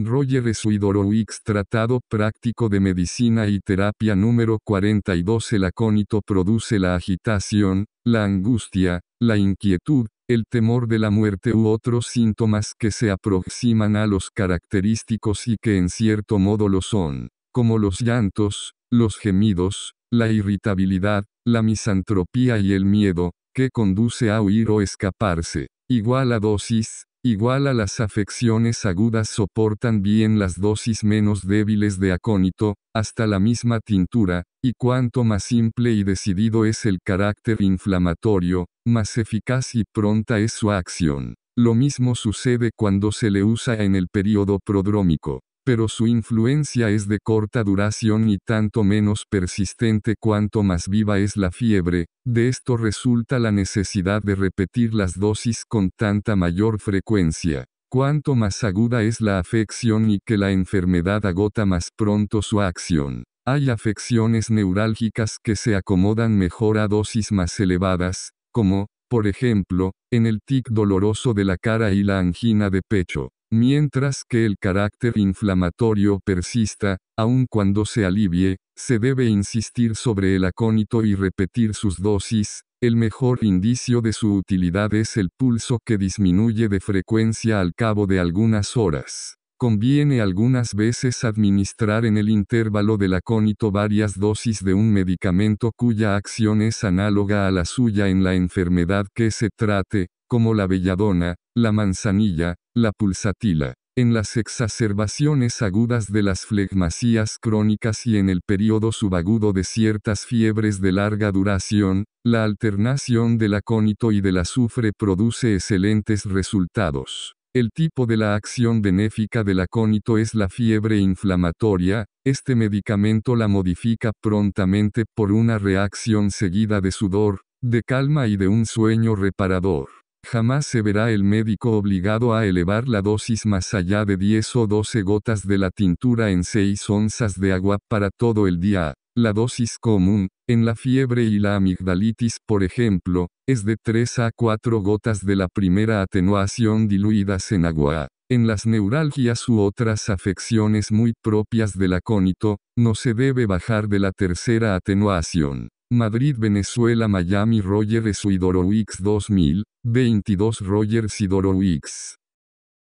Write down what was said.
Roger Suidorowicz Tratado Práctico de Medicina y Terapia número 42 El acónito produce la agitación, la angustia, la inquietud, el temor de la muerte u otros síntomas que se aproximan a los característicos y que en cierto modo lo son, como los llantos, los gemidos, la irritabilidad, la misantropía y el miedo, que conduce a huir o escaparse. Igual a dosis, Igual a las afecciones agudas soportan bien las dosis menos débiles de acónito, hasta la misma tintura, y cuanto más simple y decidido es el carácter inflamatorio, más eficaz y pronta es su acción. Lo mismo sucede cuando se le usa en el período prodrómico pero su influencia es de corta duración y tanto menos persistente cuanto más viva es la fiebre, de esto resulta la necesidad de repetir las dosis con tanta mayor frecuencia, cuanto más aguda es la afección y que la enfermedad agota más pronto su acción. Hay afecciones neurálgicas que se acomodan mejor a dosis más elevadas, como, por ejemplo, en el tic doloroso de la cara y la angina de pecho. Mientras que el carácter inflamatorio persista, aun cuando se alivie, se debe insistir sobre el acónito y repetir sus dosis, el mejor indicio de su utilidad es el pulso que disminuye de frecuencia al cabo de algunas horas. Conviene algunas veces administrar en el intervalo del acónito varias dosis de un medicamento cuya acción es análoga a la suya en la enfermedad que se trate, como la belladona, la manzanilla, la pulsatila. En las exacerbaciones agudas de las flegmasías crónicas y en el periodo subagudo de ciertas fiebres de larga duración, la alternación del acónito y del azufre produce excelentes resultados. El tipo de la acción benéfica del acónito es la fiebre inflamatoria, este medicamento la modifica prontamente por una reacción seguida de sudor, de calma y de un sueño reparador. Jamás se verá el médico obligado a elevar la dosis más allá de 10 o 12 gotas de la tintura en 6 onzas de agua para todo el día. La dosis común, en la fiebre y la amigdalitis, por ejemplo, es de 3 a 4 gotas de la primera atenuación diluidas en agua. En las neuralgias u otras afecciones muy propias del acónito, no se debe bajar de la tercera atenuación. Madrid, Venezuela, Miami, Roger Suidorowicz 2000, 22 Roger Sidorowicz.